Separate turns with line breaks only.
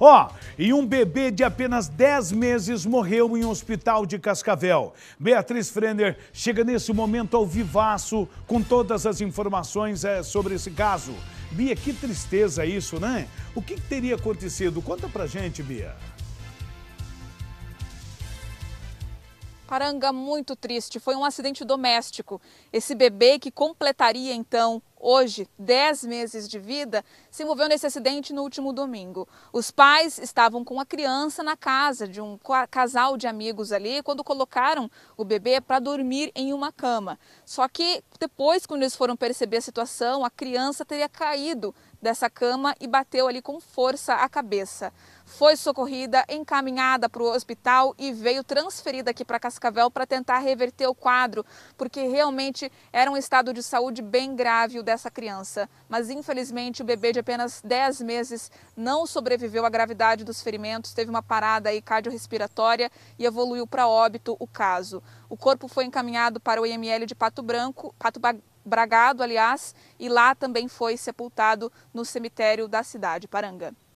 Ó, oh, e um bebê de apenas 10 meses morreu em um hospital de Cascavel. Beatriz Frenner chega nesse momento ao vivaço com todas as informações é, sobre esse caso. Bia, que tristeza isso, né? O que, que teria acontecido? Conta pra gente, Bia.
Paranga muito triste. Foi um acidente doméstico. Esse bebê que completaria então hoje, 10 meses de vida, se envolveu nesse acidente no último domingo. Os pais estavam com a criança na casa de um casal de amigos ali quando colocaram o bebê para dormir em uma cama. Só que depois, quando eles foram perceber a situação, a criança teria caído dessa cama e bateu ali com força a cabeça. Foi socorrida, encaminhada para o hospital e veio transferida aqui para Cascavel para tentar reverter o quadro, porque realmente era um estado de saúde bem grave dessa criança, mas infelizmente o bebê de apenas 10 meses não sobreviveu à gravidade dos ferimentos, teve uma parada aí cardiorrespiratória e evoluiu para óbito o caso. O corpo foi encaminhado para o IML de Pato Branco, Pato Bragado, aliás, e lá também foi sepultado no cemitério da cidade, Paranga.